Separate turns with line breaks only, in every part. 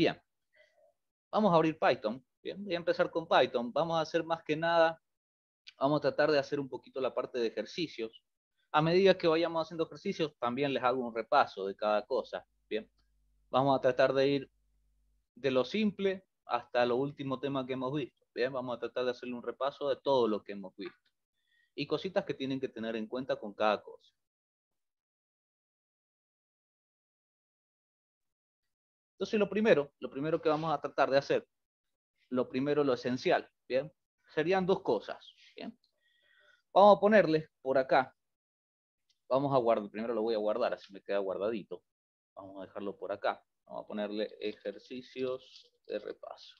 Bien, vamos a abrir Python. Bien, voy a empezar con Python. Vamos a hacer más que nada, vamos a tratar de hacer un poquito la parte de ejercicios. A medida que vayamos haciendo ejercicios, también les hago un repaso de cada cosa. Bien, vamos a tratar de ir de lo simple hasta lo último tema que hemos visto. Bien, vamos a tratar de hacerle un repaso de todo lo que hemos visto. Y cositas que tienen que tener en cuenta con cada cosa. Entonces, lo primero, lo primero que vamos a tratar de hacer, lo primero, lo esencial, ¿bien? Serían dos cosas, Vamos a ponerle por acá, vamos a guardar, primero lo voy a guardar, así me queda guardadito. Vamos a dejarlo por acá, vamos a ponerle ejercicios de repaso.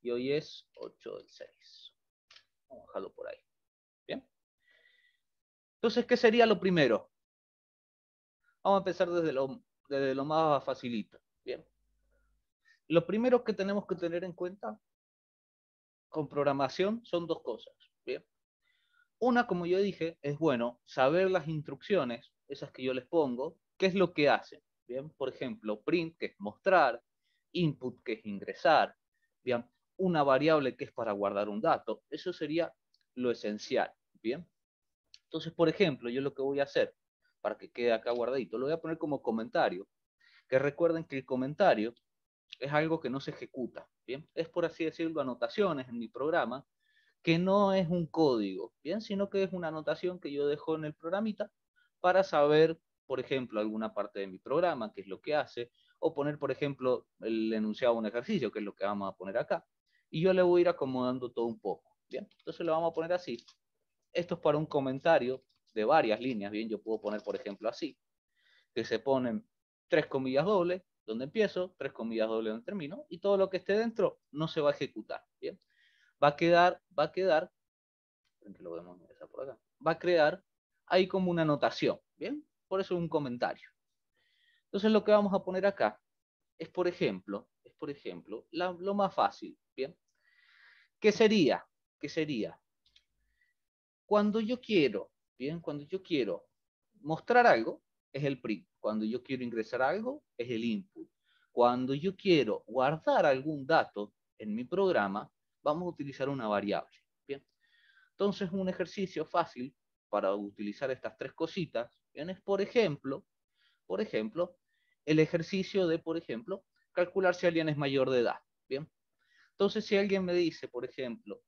Y hoy es 8 del 6. Vamos a dejarlo por ahí. ¿Bien? Entonces, ¿qué sería lo primero? Vamos a empezar desde lo, desde lo más facilito. Bien. Lo primero que tenemos que tener en cuenta con programación son dos cosas. Bien. Una, como yo dije, es bueno saber las instrucciones, esas que yo les pongo, qué es lo que hacen. Bien, por ejemplo, print, que es mostrar, input, que es ingresar, bien, una variable que es para guardar un dato. Eso sería lo esencial, bien. Entonces, por ejemplo, yo lo que voy a hacer, para que quede acá guardadito, lo voy a poner como comentario que recuerden que el comentario es algo que no se ejecuta, ¿bien? Es por así decirlo anotaciones en mi programa, que no es un código, ¿bien? Sino que es una anotación que yo dejo en el programita para saber, por ejemplo, alguna parte de mi programa, qué es lo que hace, o poner, por ejemplo, el enunciado de un ejercicio, que es lo que vamos a poner acá. Y yo le voy a ir acomodando todo un poco, ¿bien? Entonces lo vamos a poner así. Esto es para un comentario de varias líneas, ¿bien? Yo puedo poner, por ejemplo, así, que se ponen tres comillas dobles, donde empiezo, tres comillas dobles donde termino, y todo lo que esté dentro no se va a ejecutar. ¿bien? Va a quedar, va a quedar, lo por acá, va a crear ahí como una anotación, ¿bien? Por eso un comentario. Entonces lo que vamos a poner acá es, por ejemplo, es por ejemplo, lo más fácil, ¿bien? ¿Qué sería? ¿Qué sería? Cuando yo quiero, ¿bien? Cuando yo quiero mostrar algo, es el print. Cuando yo quiero ingresar algo, es el input. Cuando yo quiero guardar algún dato en mi programa, vamos a utilizar una variable. Bien. Entonces, un ejercicio fácil para utilizar estas tres cositas, bien, es, por ejemplo, por ejemplo, el ejercicio de, por ejemplo, calcular si alguien es mayor de edad. Bien. Entonces, si alguien me dice, por ejemplo,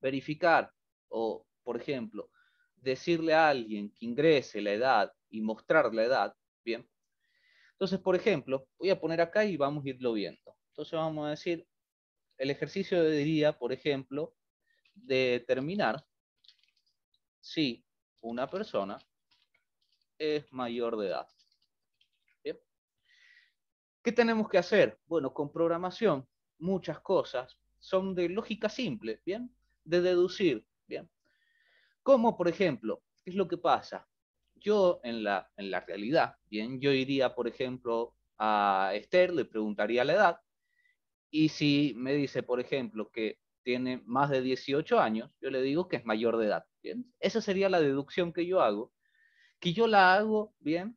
verificar o, por ejemplo, decirle a alguien que ingrese la edad y mostrar la edad, ¿bien? Entonces, por ejemplo, voy a poner acá y vamos a irlo viendo. Entonces vamos a decir, el ejercicio de día, por ejemplo, determinar si una persona es mayor de edad. ¿Bien? ¿Qué tenemos que hacer? Bueno, con programación, muchas cosas son de lógica simple, ¿bien? De deducir, ¿bien? Como, por ejemplo, ¿qué es lo que pasa? yo en la, realidad, bien, yo iría, por ejemplo, a Esther, le preguntaría la edad, y si me dice, por ejemplo, que tiene más de 18 años, yo le digo que es mayor de edad. ¿bien? Esa sería la deducción que yo hago, que yo la hago, bien,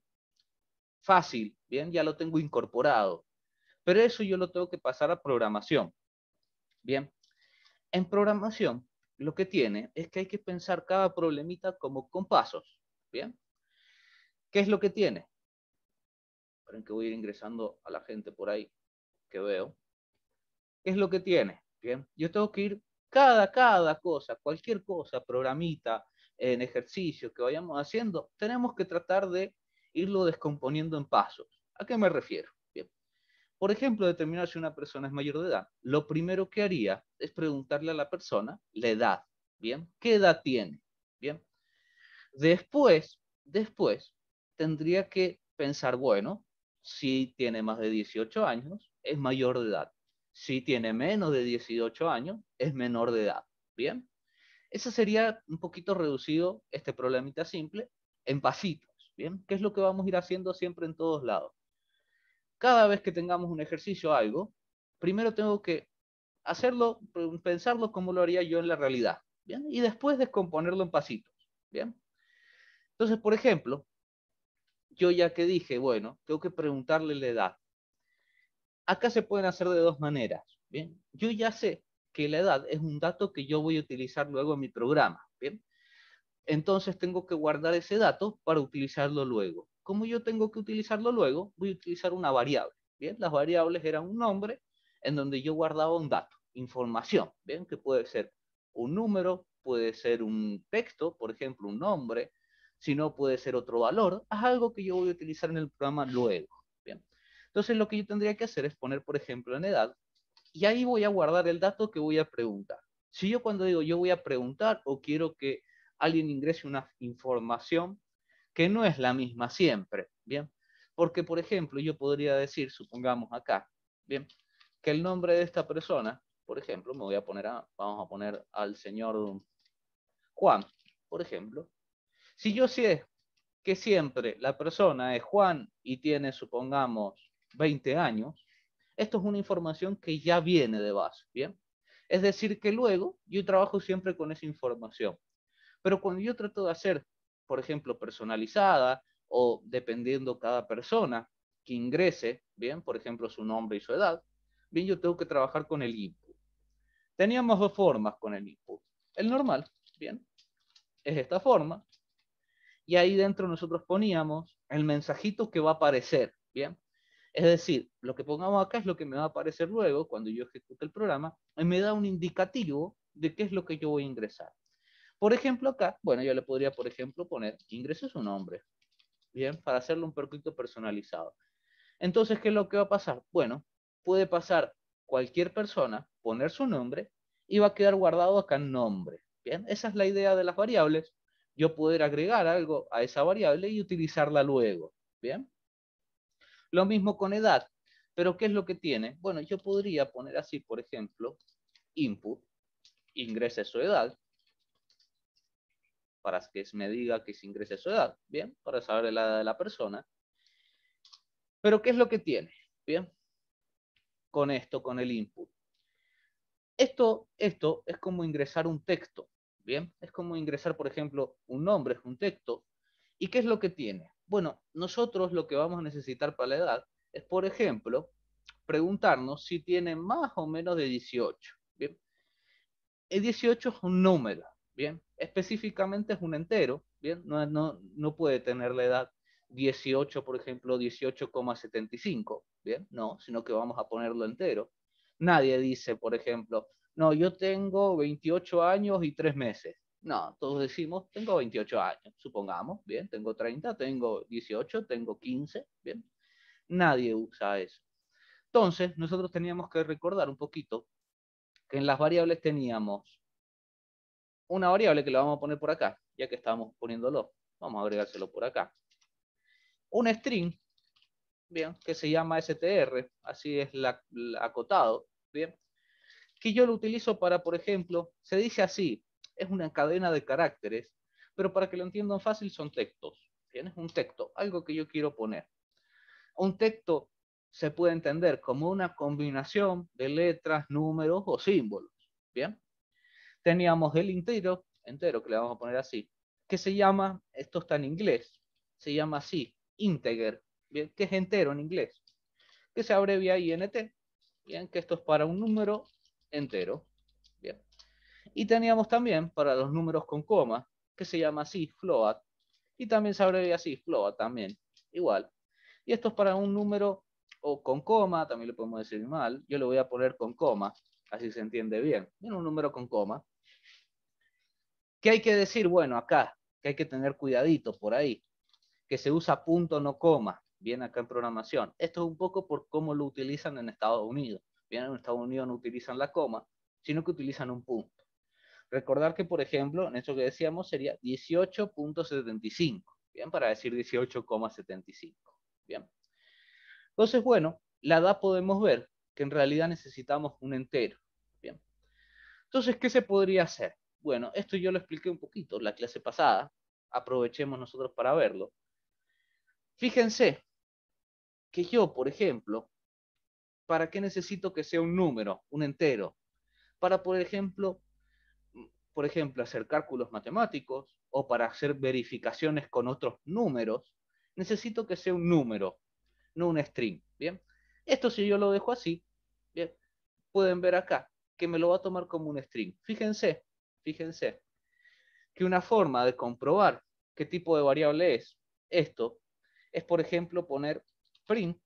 fácil, bien, ya lo tengo incorporado, pero eso yo lo tengo que pasar a programación. Bien, en programación lo que tiene es que hay que pensar cada problemita como con pasos, ¿bien? ¿Qué es lo que tiene? Esperen que voy a ir ingresando a la gente por ahí que veo. ¿Qué es lo que tiene? Bien, yo tengo que ir cada, cada cosa, cualquier cosa, programita, en ejercicio que vayamos haciendo, tenemos que tratar de irlo descomponiendo en pasos. ¿A qué me refiero? Bien. Por ejemplo, determinar si una persona es mayor de edad. Lo primero que haría es preguntarle a la persona la edad. ¿Bien? ¿Qué edad tiene? ¿Bien? Después, después, tendría que pensar, bueno, si tiene más de 18 años, es mayor de edad. Si tiene menos de 18 años, es menor de edad. Bien, ese sería un poquito reducido este problemita simple en pasitos. Bien, ¿qué es lo que vamos a ir haciendo siempre en todos lados? Cada vez que tengamos un ejercicio o algo, primero tengo que hacerlo, pensarlo como lo haría yo en la realidad. Bien, y después descomponerlo en pasitos. Bien, entonces, por ejemplo, yo ya que dije, bueno, tengo que preguntarle la edad. Acá se pueden hacer de dos maneras. Bien, yo ya sé que la edad es un dato que yo voy a utilizar luego en mi programa. Bien, entonces tengo que guardar ese dato para utilizarlo luego. Como yo tengo que utilizarlo luego, voy a utilizar una variable. Bien, las variables eran un nombre en donde yo guardaba un dato, información. Bien, que puede ser un número, puede ser un texto, por ejemplo, un nombre, si no puede ser otro valor, es algo que yo voy a utilizar en el programa luego. Bien. Entonces lo que yo tendría que hacer es poner, por ejemplo, en edad, y ahí voy a guardar el dato que voy a preguntar. Si yo cuando digo yo voy a preguntar o quiero que alguien ingrese una información que no es la misma siempre, ¿bien? Porque, por ejemplo, yo podría decir, supongamos acá, ¿bien? Que el nombre de esta persona, por ejemplo, me voy a poner a, vamos a poner al señor Juan, por ejemplo, si yo sé que siempre la persona es Juan y tiene, supongamos, 20 años, esto es una información que ya viene de base, ¿bien? Es decir, que luego yo trabajo siempre con esa información. Pero cuando yo trato de hacer, por ejemplo, personalizada o dependiendo cada persona que ingrese, bien, por ejemplo, su nombre y su edad, bien, yo tengo que trabajar con el input. Teníamos dos formas con el input. El normal, bien, es esta forma, y ahí dentro nosotros poníamos el mensajito que va a aparecer, ¿bien? Es decir, lo que pongamos acá es lo que me va a aparecer luego cuando yo ejecute el programa y me da un indicativo de qué es lo que yo voy a ingresar. Por ejemplo, acá, bueno, yo le podría, por ejemplo, poner ingreso su nombre, ¿bien? Para hacerlo un poquito personalizado. Entonces, ¿qué es lo que va a pasar? Bueno, puede pasar cualquier persona, poner su nombre y va a quedar guardado acá nombre, ¿bien? Esa es la idea de las variables yo poder agregar algo a esa variable y utilizarla luego. Bien. Lo mismo con edad. Pero ¿qué es lo que tiene? Bueno, yo podría poner así, por ejemplo, input, ingrese su edad, para que me diga que se ingrese su edad, ¿bien? Para saber la edad de la persona. Pero ¿qué es lo que tiene? ¿Bien? Con esto, con el input. Esto, esto es como ingresar un texto, Bien, es como ingresar, por ejemplo, un nombre, un texto. ¿Y qué es lo que tiene? Bueno, nosotros lo que vamos a necesitar para la edad es, por ejemplo, preguntarnos si tiene más o menos de 18. Bien, el 18 es un número. Bien, específicamente es un entero. Bien, no, no, no puede tener la edad 18, por ejemplo, 18,75, ¿bien? No, sino que vamos a ponerlo entero. Nadie dice, por ejemplo, no, yo tengo 28 años y 3 meses. No, todos decimos, tengo 28 años, supongamos, bien, tengo 30, tengo 18, tengo 15, bien. Nadie usa eso. Entonces, nosotros teníamos que recordar un poquito que en las variables teníamos una variable que la vamos a poner por acá, ya que estábamos poniéndolo. Vamos a agregárselo por acá. Un string, bien, que se llama str, así es acotado, bien que yo lo utilizo para, por ejemplo, se dice así, es una cadena de caracteres, pero para que lo entiendan fácil son textos. Tienes un texto, algo que yo quiero poner. Un texto se puede entender como una combinación de letras, números o símbolos. Bien, teníamos el entero, entero que le vamos a poner así, que se llama, esto está en inglés, se llama así, integer, bien, que es entero en inglés, que se abrevia INT, bien, que esto es para un número entero. Bien. Y teníamos también para los números con coma, que se llama así, float, y también se abrevia así, float también, igual. Y esto es para un número o con coma, también lo podemos decir mal, yo le voy a poner con coma, así se entiende bien. Bien, un número con coma. ¿Qué hay que decir? Bueno, acá, que hay que tener cuidadito por ahí, que se usa punto, no coma, bien acá en programación. Esto es un poco por cómo lo utilizan en Estados Unidos. Bien, en Estados Unidos no utilizan la coma, sino que utilizan un punto. Recordar que, por ejemplo, en eso que decíamos sería 18.75, bien, para decir 18,75, bien. Entonces, bueno, la edad podemos ver que en realidad necesitamos un entero, bien. Entonces, ¿qué se podría hacer? Bueno, esto yo lo expliqué un poquito la clase pasada, aprovechemos nosotros para verlo. Fíjense que yo, por ejemplo, ¿Para qué necesito que sea un número, un entero? Para, por ejemplo, mm, por ejemplo, hacer cálculos matemáticos o para hacer verificaciones con otros números, necesito que sea un número, no un string. Bien, esto si yo lo dejo así, bien, pueden ver acá que me lo va a tomar como un string. Fíjense, fíjense que una forma de comprobar qué tipo de variable es esto es, por ejemplo, poner print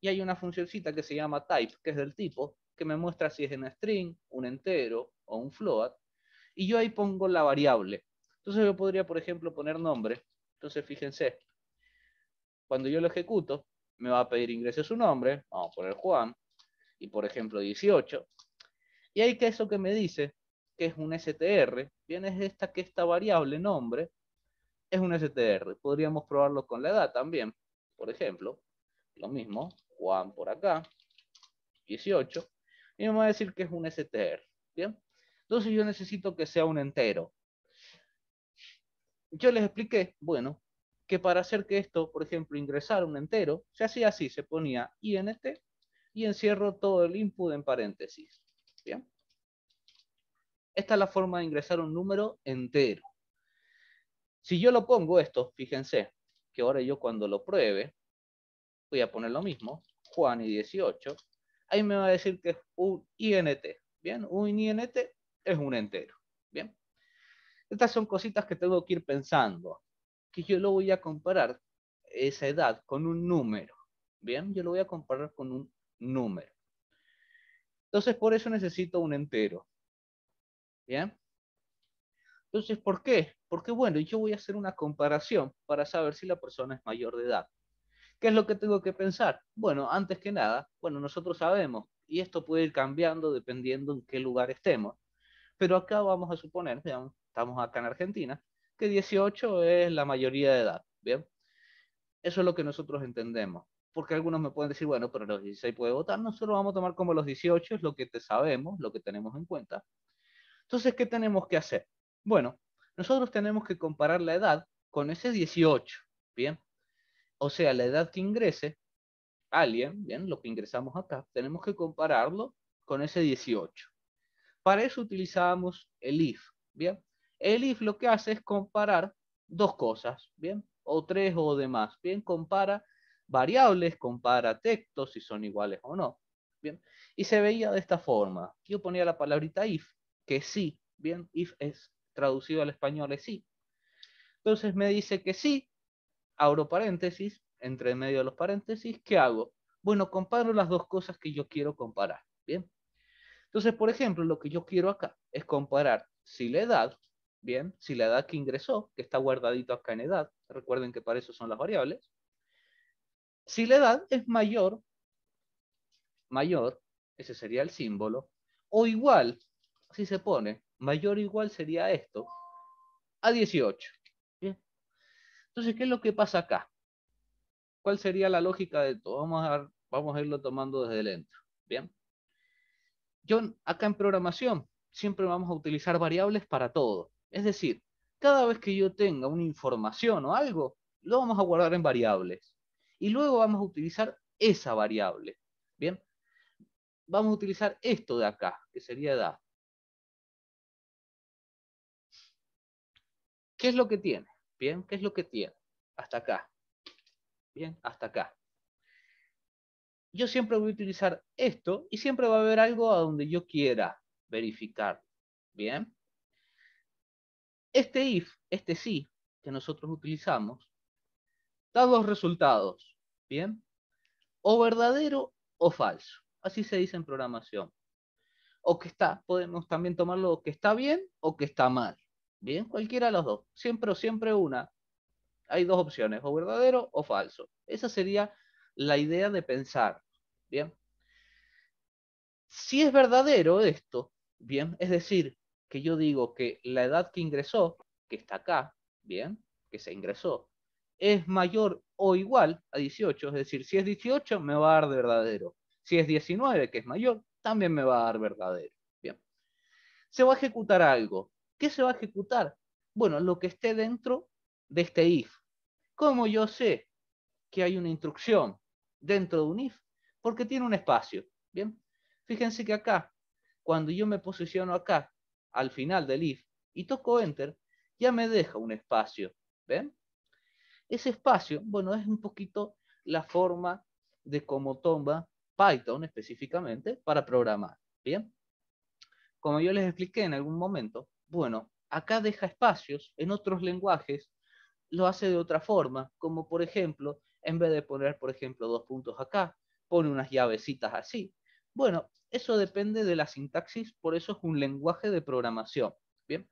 y hay una funcióncita que se llama type, que es del tipo, que me muestra si es una string, un entero o un float, y yo ahí pongo la variable. Entonces yo podría, por ejemplo, poner nombre. Entonces fíjense, cuando yo lo ejecuto, me va a pedir ingreso su nombre, vamos a poner Juan, y por ejemplo 18, y ahí que eso que me dice, que es un str, Bien es esta que esta variable nombre, es un str. Podríamos probarlo con la edad también, por ejemplo, lo mismo, Juan por acá, 18, y me va a decir que es un STR, ¿bien? Entonces yo necesito que sea un entero. Yo les expliqué, bueno, que para hacer que esto, por ejemplo, ingresara un entero, se hacía así, se ponía INT y encierro todo el input en paréntesis, ¿bien? Esta es la forma de ingresar un número entero. Si yo lo pongo esto, fíjense, que ahora yo cuando lo pruebe, voy a poner lo mismo, Juan y 18, ahí me va a decir que es un INT. Bien, un INT es un entero. Bien. Estas son cositas que tengo que ir pensando, que yo lo voy a comparar esa edad con un número. Bien, yo lo voy a comparar con un número. Entonces, por eso necesito un entero. Bien. Entonces, ¿por qué? Porque, bueno, yo voy a hacer una comparación para saber si la persona es mayor de edad. ¿Qué es lo que tengo que pensar? Bueno, antes que nada, bueno, nosotros sabemos, y esto puede ir cambiando dependiendo en qué lugar estemos, pero acá vamos a suponer, estamos acá en Argentina, que 18 es la mayoría de edad, ¿bien? Eso es lo que nosotros entendemos, porque algunos me pueden decir, bueno, pero los 16 puede votar, nosotros vamos a tomar como los 18, es lo que te sabemos, lo que tenemos en cuenta. Entonces, ¿qué tenemos que hacer? Bueno, nosotros tenemos que comparar la edad con ese 18, ¿bien? o sea, la edad que ingrese alguien, bien, lo que ingresamos acá, tenemos que compararlo con ese 18. Para eso utilizamos el if, bien. El if lo que hace es comparar dos cosas, bien, o tres o demás, bien, compara variables, compara textos si son iguales o no, bien. Y se veía de esta forma. Yo ponía la palabrita if, que sí, bien, if es traducido al español es sí. Entonces me dice que sí, abro paréntesis, entre medio de los paréntesis, ¿qué hago? Bueno, comparo las dos cosas que yo quiero comparar, ¿bien? Entonces, por ejemplo, lo que yo quiero acá es comparar si la edad, ¿bien? Si la edad que ingresó, que está guardadito acá en edad, recuerden que para eso son las variables, si la edad es mayor, mayor, ese sería el símbolo, o igual, si se pone, mayor o igual sería esto, a 18. Entonces, ¿qué es lo que pasa acá? ¿Cuál sería la lógica de todo? Vamos a, irlo tomando desde dentro. Bien. Yo acá en programación siempre vamos a utilizar variables para todo. Es decir, cada vez que yo tenga una información o algo, lo vamos a guardar en variables. Y luego vamos a utilizar esa variable. Bien. Vamos a utilizar esto de acá, que sería edad. ¿Qué es lo que tiene? Bien, ¿qué es lo que tiene? Hasta acá. Bien, hasta acá. Yo siempre voy a utilizar esto y siempre va a haber algo a donde yo quiera verificar. Bien. Este if, este sí, que nosotros utilizamos, da dos resultados. Bien. O verdadero o falso. Así se dice en programación. O que está, podemos también tomarlo que está bien o que está mal. Bien, cualquiera de los dos. Siempre o siempre una. Hay dos opciones, o verdadero o falso. Esa sería la idea de pensar. Bien. Si es verdadero esto, bien, es decir, que yo digo que la edad que ingresó, que está acá, bien, que se ingresó, es mayor o igual a 18, es decir, si es 18 me va a dar verdadero. Si es 19, que es mayor, también me va a dar verdadero. Bien. Se va a ejecutar algo, ¿Qué se va a ejecutar? Bueno, lo que esté dentro de este if. ¿Cómo yo sé que hay una instrucción dentro de un if? Porque tiene un espacio. Bien, fíjense que acá, cuando yo me posiciono acá, al final del if, y toco enter, ya me deja un espacio. ¿Ven? Ese espacio, bueno, es un poquito la forma de cómo toma Python específicamente para programar. ¿Bien? Como yo les expliqué en algún momento, bueno, acá deja espacios, en otros lenguajes lo hace de otra forma, como por ejemplo, en vez de poner, por ejemplo, dos puntos acá, pone unas llavecitas así. Bueno, eso depende de la sintaxis, por eso es un lenguaje de programación, ¿bien?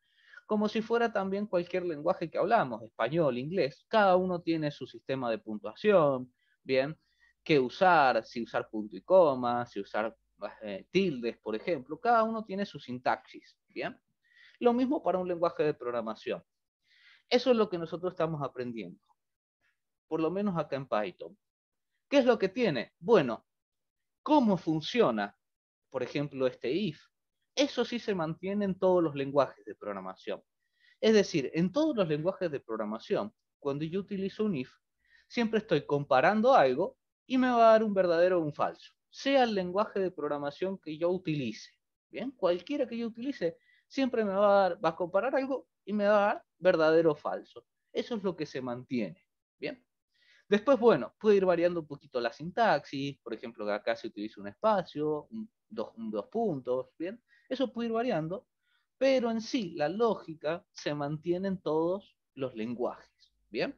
Como si fuera también cualquier lenguaje que hablamos, español, inglés, cada uno tiene su sistema de puntuación, ¿bien? ¿Qué usar? Si usar punto y coma, si usar eh, tildes, por ejemplo, cada uno tiene su sintaxis, ¿bien? Lo mismo para un lenguaje de programación. Eso es lo que nosotros estamos aprendiendo, por lo menos acá en Python. ¿Qué es lo que tiene? Bueno, cómo funciona, por ejemplo, este if. Eso sí se mantiene en todos los lenguajes de programación. Es decir, en todos los lenguajes de programación, cuando yo utilizo un if, siempre estoy comparando algo y me va a dar un verdadero o un falso, sea el lenguaje de programación que yo utilice. Bien, cualquiera que yo utilice, siempre me va a dar, va a comparar algo y me va a dar verdadero o falso. Eso es lo que se mantiene. Bien. Después, bueno, puede ir variando un poquito la sintaxis, por ejemplo, acá se utiliza un espacio, dos, dos puntos, ¿bien? Eso puede ir variando, pero en sí la lógica se mantiene en todos los lenguajes, ¿bien?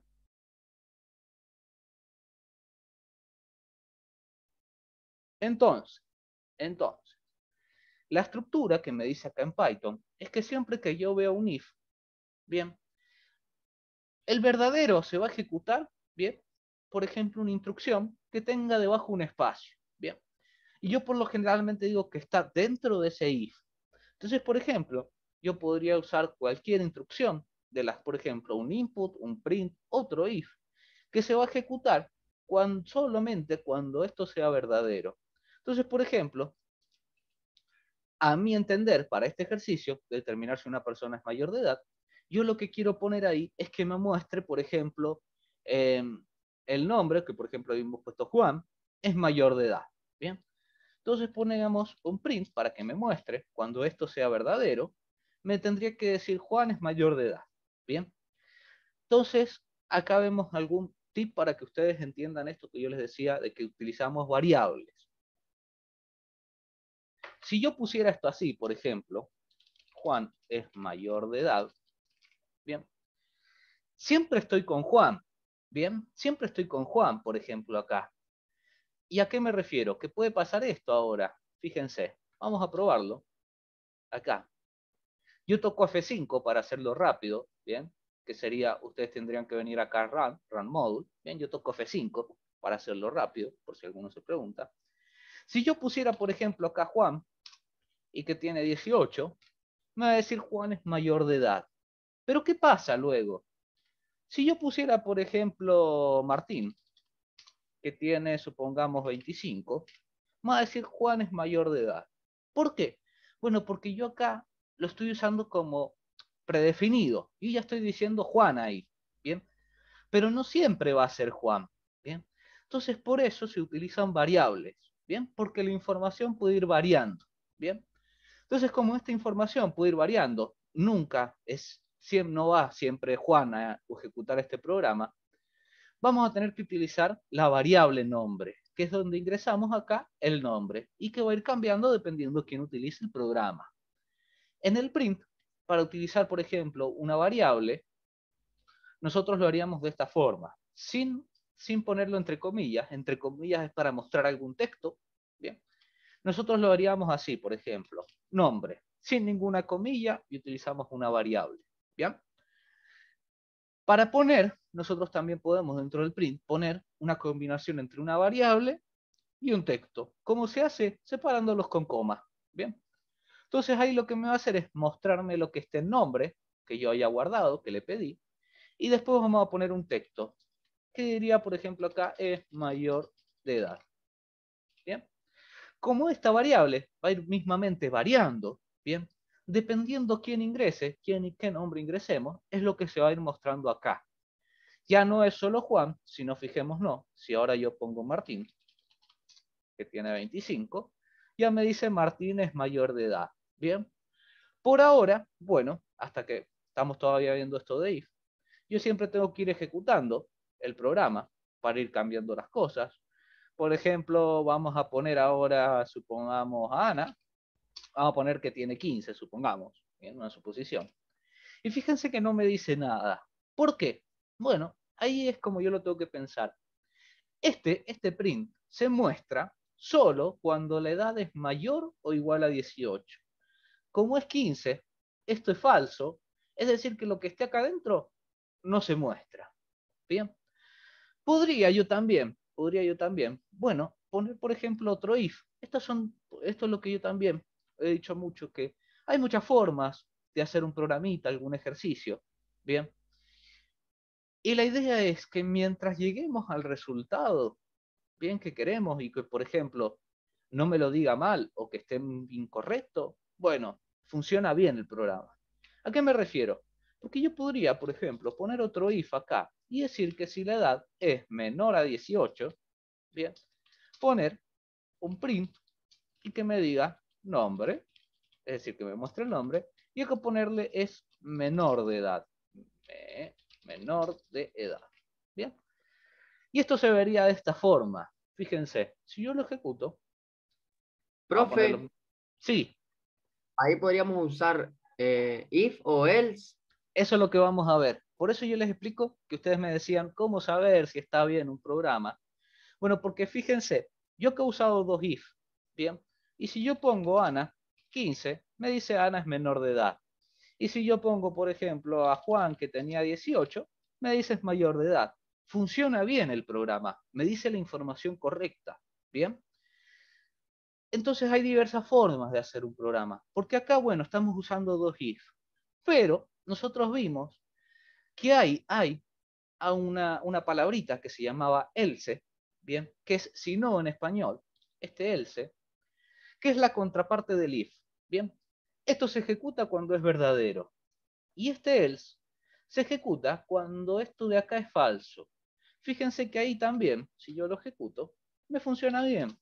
Entonces, entonces, la estructura que me dice acá en Python es que siempre que yo veo un if, bien, el verdadero se va a ejecutar, bien, por ejemplo, una instrucción que tenga debajo un espacio, bien. Y yo por lo generalmente digo que está dentro de ese if. Entonces, por ejemplo, yo podría usar cualquier instrucción de las, por ejemplo, un input, un print, otro if, que se va a ejecutar cuando, solamente cuando esto sea verdadero. Entonces, por ejemplo, a mi entender, para este ejercicio, determinar si una persona es mayor de edad, yo lo que quiero poner ahí es que me muestre, por ejemplo, em, el nombre, que por ejemplo habíamos puesto Juan, es mayor de edad. Bien. Entonces ponemos un print para que me muestre, cuando esto sea verdadero, me tendría que decir Juan es mayor de edad. Bien. Entonces, acá vemos algún tip para que ustedes entiendan esto que yo les decía de que utilizamos variables. Si yo pusiera esto así, por ejemplo, Juan es mayor de edad, bien, siempre estoy con Juan, bien, siempre estoy con Juan, por ejemplo, acá. ¿Y a qué me refiero? Que puede pasar esto ahora, fíjense, vamos a probarlo, acá. Yo toco F5 para hacerlo rápido, bien, que sería, ustedes tendrían que venir acá a run, run module, bien, yo toco F5 para hacerlo rápido, por si alguno se pregunta. Si yo pusiera, por ejemplo, acá Juan, y que tiene 18, me va a decir Juan es mayor de edad. Pero ¿qué pasa luego? Si yo pusiera, por ejemplo, Martín, que tiene, supongamos, 25, me va a decir Juan es mayor de edad. ¿Por qué? Bueno, porque yo acá lo estoy usando como predefinido. Y ya estoy diciendo Juan ahí, ¿bien? Pero no siempre va a ser Juan, ¿bien? Entonces, por eso se utilizan variables, ¿bien? Porque la información puede ir variando, ¿bien? Entonces, como esta información puede ir variando, nunca es, no va siempre Juan a ejecutar este programa, vamos a tener que utilizar la variable nombre, que es donde ingresamos acá el nombre y que va a ir cambiando dependiendo de quién utilice el programa. En el print, para utilizar, por ejemplo, una variable, nosotros lo haríamos de esta forma, sin, sin ponerlo entre comillas. Entre comillas es para mostrar algún texto, ¿bien? Nosotros lo haríamos así, por ejemplo, nombre, sin ninguna comilla y utilizamos una variable. ¿Bien? Para poner, nosotros también podemos dentro del print poner una combinación entre una variable y un texto. ¿Cómo se hace? Separándolos con comas. ¿Bien? Entonces ahí lo que me va a hacer es mostrarme lo que esté en nombre, que yo haya guardado, que le pedí, y después vamos a poner un texto, que diría, por ejemplo, acá es mayor de edad como esta variable va a ir mismamente variando, ¿bien? Dependiendo quién ingrese, quién y qué nombre ingresemos, es lo que se va a ir mostrando acá. Ya no es solo Juan, si no fijémonos, no, si ahora yo pongo Martín, que tiene 25, ya me dice Martín es mayor de edad, ¿bien? Por ahora, bueno, hasta que estamos todavía viendo esto de if, yo siempre tengo que ir ejecutando el programa para ir cambiando las cosas, por ejemplo, vamos a poner ahora, supongamos, a Ana. Vamos a poner que tiene 15, supongamos, en una suposición. Y fíjense que no me dice nada. ¿Por qué? Bueno, ahí es como yo lo tengo que pensar. Este, este print se muestra solo cuando la edad es mayor o igual a 18. Como es 15, esto es falso, es decir, que lo que esté acá adentro no se muestra. Bien. Podría yo también podría yo también, bueno, poner por ejemplo otro if. son, esto es lo que yo también he dicho mucho, que hay muchas formas de hacer un programita, algún ejercicio, ¿bien? Y la idea es que mientras lleguemos al resultado, bien que queremos y que, por ejemplo, no me lo diga mal o que esté incorrecto, bueno, funciona bien el programa. ¿A qué me refiero? Porque yo podría, por ejemplo, poner otro if acá y decir que si la edad es menor a 18, bien, poner un print y que me diga nombre, es decir, que me muestre el nombre, y que ponerle es menor de edad, menor de edad, bien. Y esto se vería de esta forma, fíjense, si yo lo ejecuto. Profe. Sí. Ahí podríamos usar eh, if o else. Eso es lo que vamos a ver. Por eso yo les explico que ustedes me decían, ¿cómo saber si está bien un programa? Bueno, porque fíjense, yo que he usado dos if, ¿bien? Y si yo pongo Ana 15, me dice Ana es menor de edad. Y si yo pongo, por ejemplo, a Juan, que tenía 18, me dice es mayor de edad. Funciona bien el programa, me dice la información correcta, ¿bien? Entonces hay diversas formas de hacer un programa, porque acá, bueno, estamos usando dos if, pero nosotros vimos ¿Qué hay? Hay a una, una palabrita que se llamaba else, ¿bien? Que es si no en español, este else, que es la contraparte del if, ¿bien? Esto se ejecuta cuando es verdadero. Y este else se ejecuta cuando esto de acá es falso. Fíjense que ahí también, si yo lo ejecuto, me funciona bien.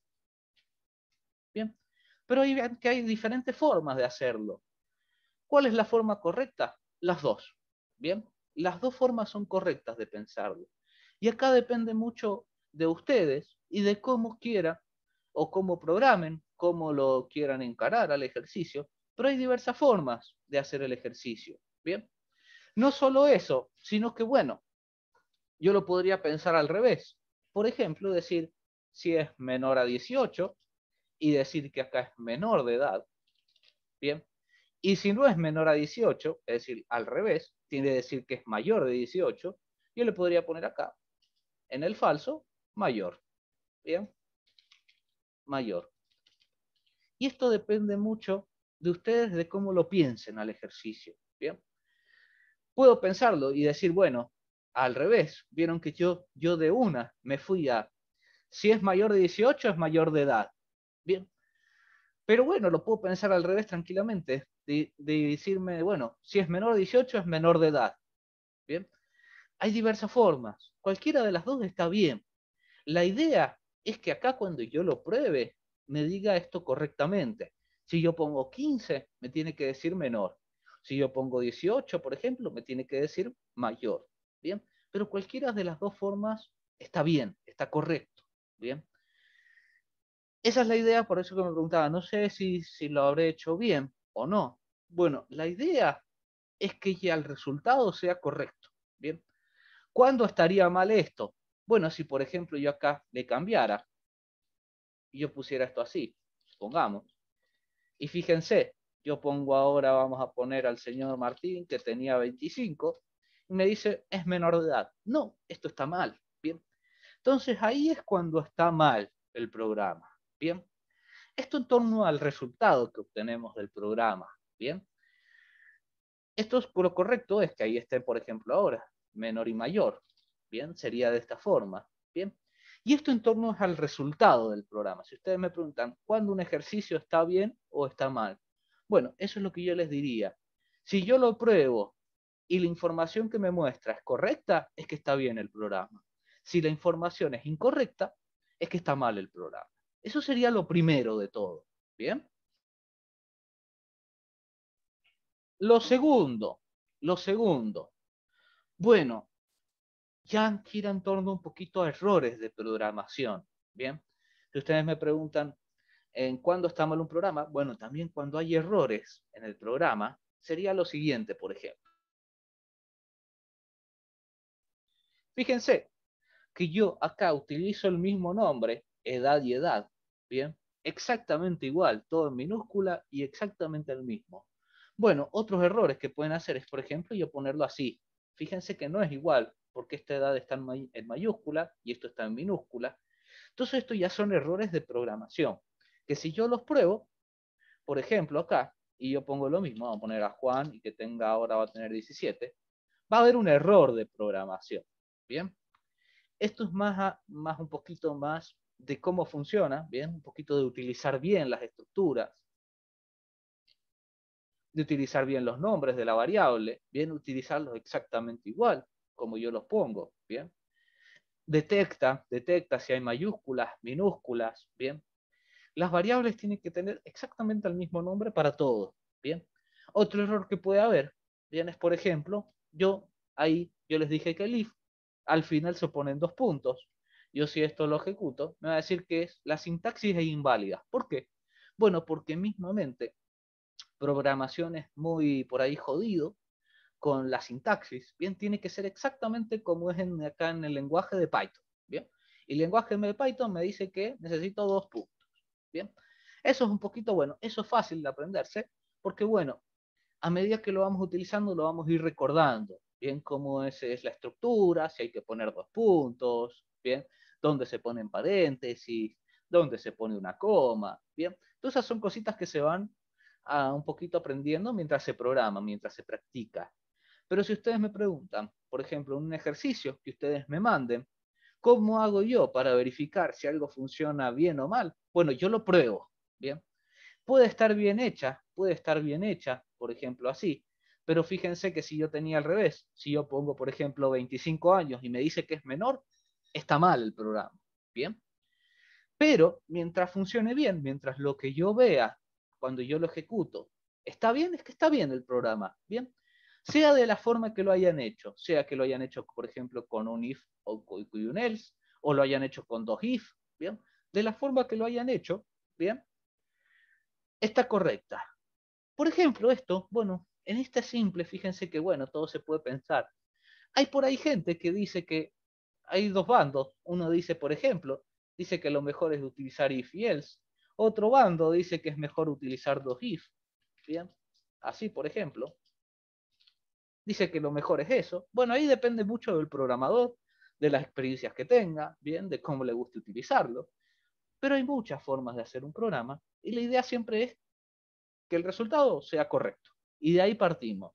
Bien, pero ahí vean que hay diferentes formas de hacerlo. ¿Cuál es la forma correcta? Las dos. Bien, las dos formas son correctas de pensarlo. Y acá depende mucho de ustedes y de cómo quieran, o cómo programen, cómo lo quieran encarar al ejercicio, pero hay diversas formas de hacer el ejercicio. Bien, no solo eso, sino que bueno, yo lo podría pensar al revés. Por ejemplo, decir si es menor a 18 y decir que acá es menor de edad. Bien, y si no es menor a 18, es decir, al revés, tiene que decir que es mayor de 18, yo le podría poner acá, en el falso, mayor. ¿Bien? Mayor. Y esto depende mucho de ustedes, de cómo lo piensen al ejercicio. ¿Bien? Puedo pensarlo y decir, bueno, al revés, vieron que yo, yo de una me fui a, si es mayor de 18, es mayor de edad. Bien. Pero bueno, lo puedo pensar al revés tranquilamente de, decirme, bueno, si es menor de 18 es menor de edad. Bien, hay diversas formas, cualquiera de las dos está bien. La idea es que acá cuando yo lo pruebe, me diga esto correctamente. Si yo pongo 15, me tiene que decir menor. Si yo pongo 18, por ejemplo, me tiene que decir mayor. Bien, pero cualquiera de las dos formas está bien, está correcto. Bien. Esa es la idea, por eso que me preguntaba, no sé si, si lo habré hecho bien, o no. Bueno, la idea es que ya el resultado sea correcto. Bien. ¿Cuándo estaría mal esto? Bueno, si por ejemplo yo acá le cambiara y yo pusiera esto así, pongamos. Y fíjense, yo pongo ahora, vamos a poner al señor Martín que tenía 25 y me dice, es menor de edad. No, esto está mal. Bien. Entonces ahí es cuando está mal el programa. Bien. Esto en torno al resultado que obtenemos del programa, ¿bien? Esto es lo correcto, es que ahí esté, por ejemplo, ahora, menor y mayor, ¿bien? Sería de esta forma, ¿bien? Y esto en torno al resultado del programa. Si ustedes me preguntan, ¿cuándo un ejercicio está bien o está mal? Bueno, eso es lo que yo les diría. Si yo lo pruebo y la información que me muestra es correcta, es que está bien el programa. Si la información es incorrecta, es que está mal el programa. Eso sería lo primero de todo. ¿Bien? Lo segundo, lo segundo. Bueno, ya gira en torno un poquito a errores de programación. ¿Bien? Si ustedes me preguntan, ¿en cuándo está mal un programa? Bueno, también cuando hay errores en el programa, sería lo siguiente, por ejemplo. Fíjense que yo acá utilizo el mismo nombre, edad y edad, Bien, exactamente igual, todo en minúscula y exactamente el mismo. Bueno, otros errores que pueden hacer es, por ejemplo, yo ponerlo así. Fíjense que no es igual, porque esta edad está en, mayúscula y esto está en minúscula. Entonces, esto ya son errores de programación, que si yo los pruebo, por ejemplo, acá, y yo pongo lo mismo, vamos a poner a Juan y que tenga ahora va a tener 17, va a haber un error de programación. Bien, esto es más, más un poquito más de cómo funciona, ¿bien? Un poquito de utilizar bien las estructuras, de utilizar bien los nombres de la variable, ¿bien? Utilizarlos exactamente igual, como yo los pongo, ¿bien? Detecta, detecta si hay mayúsculas, minúsculas, ¿bien? Las variables tienen que tener exactamente el mismo nombre para todos, ¿bien? Otro error que puede haber, ¿bien? Es, por ejemplo, yo ahí, yo les dije que el if al final se ponen dos puntos, yo si esto lo ejecuto, me va a decir que es, la sintaxis es inválida. ¿Por qué? Bueno, porque mismamente programación es muy por ahí jodido con la sintaxis, bien, tiene que ser exactamente como es acá en el lenguaje de Python, bien. Y el lenguaje de Python me dice que necesito dos puntos, bien. Eso es un poquito bueno, eso es fácil de aprenderse, porque bueno, a medida que lo vamos utilizando lo vamos a ir recordando, bien, cómo es, es la estructura, si hay que poner dos puntos, bien, dónde se ponen paréntesis, dónde se pone una coma, ¿bien? Entonces son cositas que se van a un poquito aprendiendo mientras se programa, mientras se practica. Pero si ustedes me preguntan, por ejemplo, un ejercicio que ustedes me manden, ¿cómo hago yo para verificar si algo funciona bien o mal? Bueno, yo lo pruebo, ¿bien? Puede estar bien hecha, puede estar bien hecha, por ejemplo, así, pero fíjense que si yo tenía al revés, si yo pongo, por ejemplo, 25 años y me dice que es menor, está mal el programa, ¿bien? Pero mientras funcione bien, mientras lo que yo vea cuando yo lo ejecuto está bien, es que está bien el programa, ¿bien? Sea de la forma que lo hayan hecho, sea que lo hayan hecho, por ejemplo, con un if o con un else, o lo hayan hecho con dos if, ¿bien? De la forma que lo hayan hecho, ¿bien? Está correcta. Por ejemplo, esto, bueno, en esta simple, fíjense que, bueno, todo se puede pensar. Hay por ahí gente que dice que hay dos bandos. Uno dice, por ejemplo, dice que lo mejor es utilizar if y else. Otro bando dice que es mejor utilizar dos if. Bien, así por ejemplo. Dice que lo mejor es eso. Bueno, ahí depende mucho del programador, de las experiencias que tenga, bien, de cómo le guste utilizarlo. Pero hay muchas formas de hacer un programa y la idea siempre es que el resultado sea correcto. Y de ahí partimos.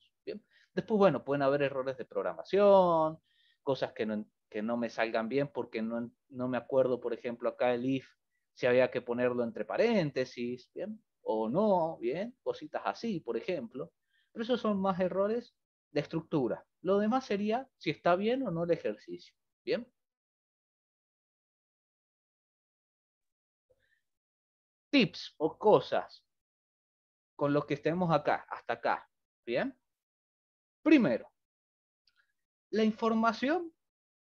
Después, bueno, pueden haber errores de programación, cosas que no, que no me salgan bien porque no, me acuerdo, por ejemplo, acá el if, si había que ponerlo entre paréntesis, ¿bien? O no, ¿bien? Cositas así, por ejemplo. Pero esos son más errores de estructura. Lo demás sería si está bien o no el ejercicio, ¿bien? Tips o cosas con los que estemos acá, hasta acá, ¿bien? Primero, la información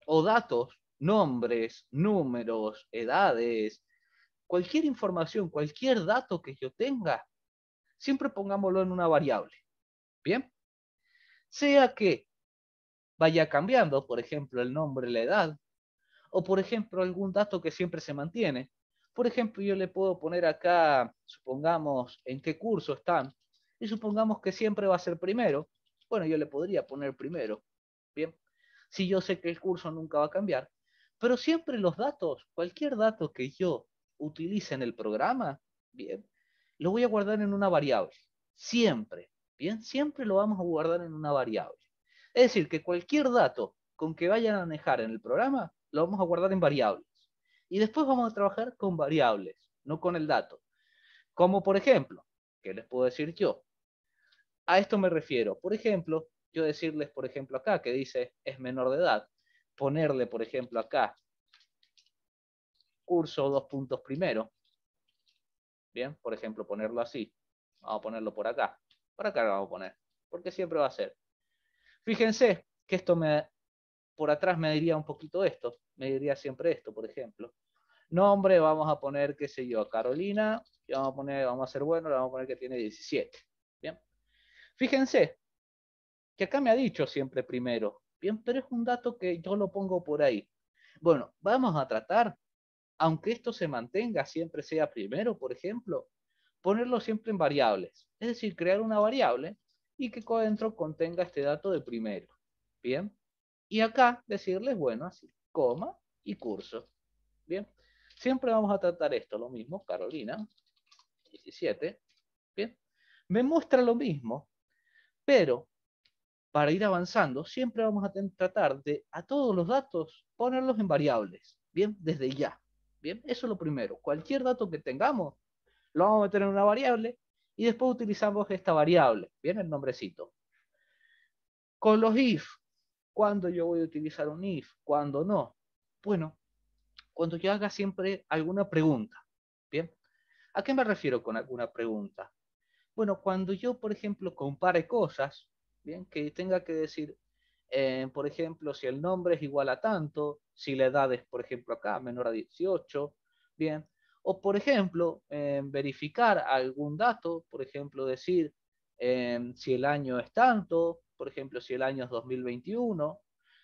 o datos, nombres, números, edades, cualquier información, cualquier dato que yo tenga, siempre pongámoslo en una variable. ¿Bien? Sea que vaya cambiando, por ejemplo, el nombre, la edad, o por ejemplo, algún dato que siempre se mantiene. Por ejemplo, yo le puedo poner acá, supongamos, en qué curso están, y supongamos que siempre va a ser primero. Bueno, yo le podría poner primero. Bien si yo sé que el curso nunca va a cambiar. Pero siempre los datos, cualquier dato que yo utilice en el programa, bien, lo voy a guardar en una variable. Siempre, bien, siempre lo vamos a guardar en una variable. Es decir, que cualquier dato con que vayan a manejar en el programa, lo vamos a guardar en variables. Y después vamos a trabajar con variables, no con el dato. Como por ejemplo, ¿qué les puedo decir yo? A esto me refiero. Por ejemplo, yo decirles, por ejemplo, acá que dice es menor de edad, ponerle, por ejemplo, acá curso dos puntos primero, bien, por ejemplo, ponerlo así, vamos a ponerlo por acá, por acá lo vamos a poner, porque siempre va a ser. Fíjense que esto me, por atrás me diría un poquito esto, me diría siempre esto, por ejemplo. Nombre, vamos a poner, qué sé yo, Carolina, y vamos a poner, vamos a ser bueno, le vamos a poner que tiene 17, bien. Fíjense que acá me ha dicho siempre primero. Bien, pero es un dato que yo lo pongo por ahí. Bueno, vamos a tratar, aunque esto se mantenga, siempre sea primero, por ejemplo, ponerlo siempre en variables. Es decir, crear una variable y que dentro contenga este dato de primero. Bien. Y acá decirles, bueno, así, coma y curso. Bien. Siempre vamos a tratar esto, lo mismo, Carolina, 17. Bien. Me muestra lo mismo, pero para ir avanzando, siempre vamos a tratar de a todos los datos ponerlos en variables, ¿bien? Desde ya, ¿bien? Eso es lo primero. Cualquier dato que tengamos, lo vamos a meter en una variable y después utilizamos esta variable, ¿bien? El nombrecito. Con los if, ¿cuándo yo voy a utilizar un if? ¿Cuándo no? Bueno, cuando yo haga siempre alguna pregunta, ¿bien? ¿A qué me refiero con alguna pregunta? Bueno, cuando yo, por ejemplo, compare cosas, bien, que tenga que decir, eh, por ejemplo, si el nombre es igual a tanto, si la edad es, por ejemplo, acá menor a 18, bien, o por ejemplo, eh, verificar algún dato, por ejemplo, decir eh, si el año es tanto, por ejemplo, si el año es 2021,